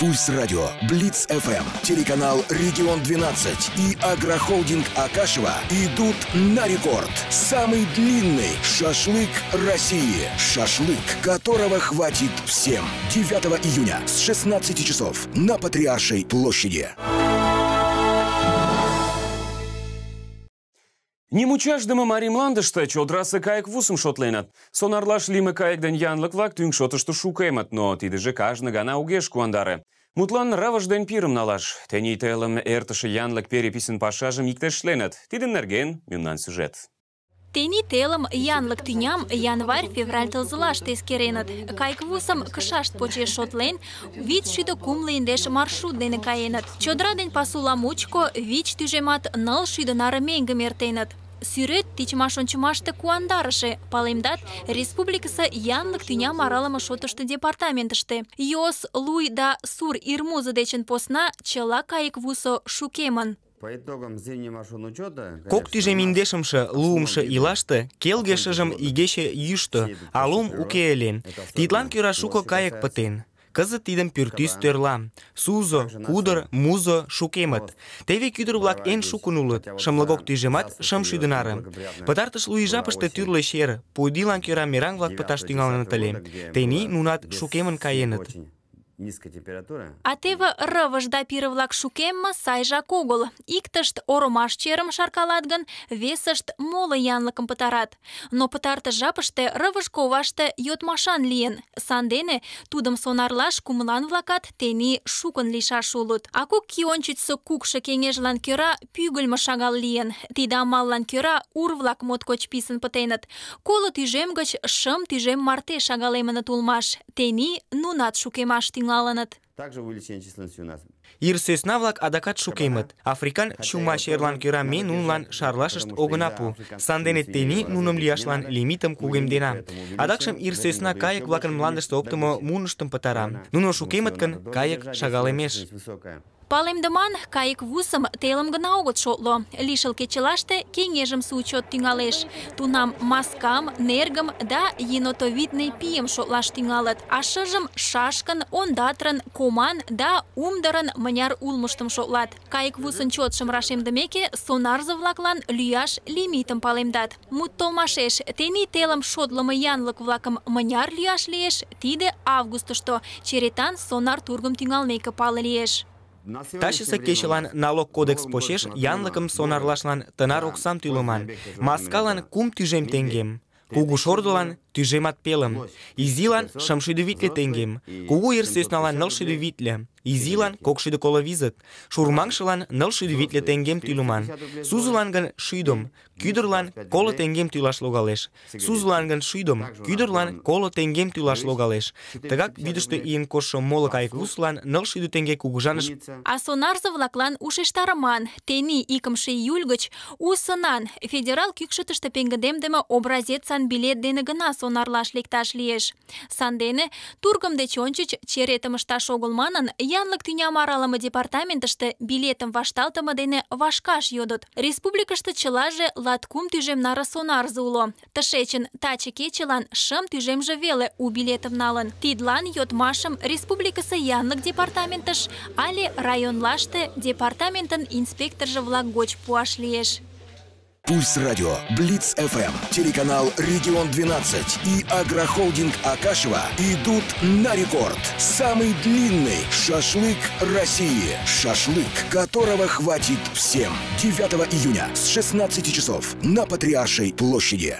Пульс Радио, Блиц ФМ, эм. телеканал Регион 12 и агрохолдинг Акашева идут на рекорд. Самый длинный шашлык России. Шашлык, которого хватит всем. 9 июня с 16 часов на Патриаршей площади. Немучаш ландышта, Маримландышты чодырасы кайык вусым шотленат. Сонарлаш лимы кайыкден янлык-влак тӱҥ шотышто шуко но тидыже кажны гана угеш куандары. Мутлан рывыж ден пирым налаш. Тений телым эртыше янлык переписын пашажым шленат. Тидын нерген мемнан сюжет. Тени телым, янлык тӱням январь-февраль тылзылаште эскереныт. Кайквусам кышашт поче шотлен, вич шӱдӧ кумло индеш маршрут дене каеныт. ден пасула мучко вич тӱжемат ныл шӱдӧ наре меҥгым эртеныт. Сӱрет тичмаш ончымаште куандарыше, палемдат, республикасы янлык тӱням аралыме шотышты департаментыште. Йос, Луй да Сур Ирмузы дечен посна чыла вусо шукемын. По итогам зимнего машин учета... Кокти же миндешімші, луымшы илашты, келге шыжым игеше юшты, алум укеелен. Титлан шуко кайык пытен. Кызыт тидым пӱртӱс тӧрла. Сузо, кудыр, музо шукемыт. Теве кӱдыр-влак эн шукын улыт, шымлыгок тӱжемат шым шӱдӧ Пытартыш луй жапыште тӱрлӧ чер, пудилан кӧра мераҥ-влак пыташ тӱҥалыныт ыле. Тений нунат шукемын каеныт низкая температура. Атева рывыжда пирывлак шукемма сайжак огыл. Иктышт оромаш черым шаркалат гын, весышт моло янлыкым пытарат. Но пытартыш жапыште рывыж коваште йодмашан лийын. Сандене тудым сонарлаш кумылан-влакат тени шукын лиша улыт. А кок кий ончычсо кукшо кеҥежлан кӧра пӱгыльмӧ шагал лийын. тида маллан кӧра ур-влак моткоч писын пытеныт. Коло тӱжем гыч шым тижем марте шагалемыныт улмаш. тени нунат шукемаш тӱҥалыт алынат также увеличение численности у нас ир адакат шукеймыт африкан чума шерлан кюра мен нунлан шарлашышт огынапу тени нуным лияшлан лимитым кугемдена адакшым ир сөзна кайык влакын оптымо муныштым пытарам, нуно шукемыт гын кайык шагалемеш Палемдыман кайык вусым телым гына огыт шотло. Лишыл кечылаште кеңежым суучет тӱҥалеш. Тунам маскам, нергым да енотовидный пийым шотлаш тӱҥалыт, а шыжым шашкын, ондатын, коман да умдырын мыняр улмыштым шотлат. Кайык вусын чотшым рашемдымеке, сонарзе-влаклан лӱяш лимитым палемдат. Мут толмашеш телым шотлымо янлык-влакым мыняр лӱяш лиеш, тиде августышто черетан сонар тургым тӱҥалмеке пале лиеш ташиса кешілан налог кодекс пошеш, янлықым сонарлашлан тынар оксам түйліман. маскалан кум түжем тенгем. кугу шордылан тӱжемат пелым изилан шамшыды витлі тенгем. кугу ерсесналан нылшыды витлі. Изилан кок шӱдӧ коло визыт, шурмаҥшылан ныл шӱдӧ витле теҥгем тӱлыман, сузылан гын шӱдым, кӱдырлан коло тенгем тӱлаш логалеш, сузылан гын шӱдым, кӱдырлан коло теҥгем тӱлаш логалеш. Тыгак вӱдыштӧ ийын коштшо моло услан ныл шӱдӧ кугыжаныш. А сонарзе-влаклан ушештарыман, тени икымше июль гыч усынан федерал федерал кӱкшытыштӧ образец сан билет дене гына сонарлаш лекташ лиеш. Сандене тургым деч ончыч черетым ышташ огыл манын Янлык тӱням аралыме департаментыште билетым вашталтыме дене вашкаш йодыт. Республикашты чылаже латкум тӱжем нара сонарзе уло. Тышечын таче кечылан шым тӱжемже веле у билетым налын. Тидлан йодмашым республикасы янлык департаментыш але районлашты департаментын инспекторжы влак гоч пуаш лиеш. Пульс Радио, Блиц ФМ, эм. телеканал Регион 12 и Агрохолдинг Акашева идут на рекорд. Самый длинный шашлык России. Шашлык, которого хватит всем. 9 июня с 16 часов на Патриаршей площади.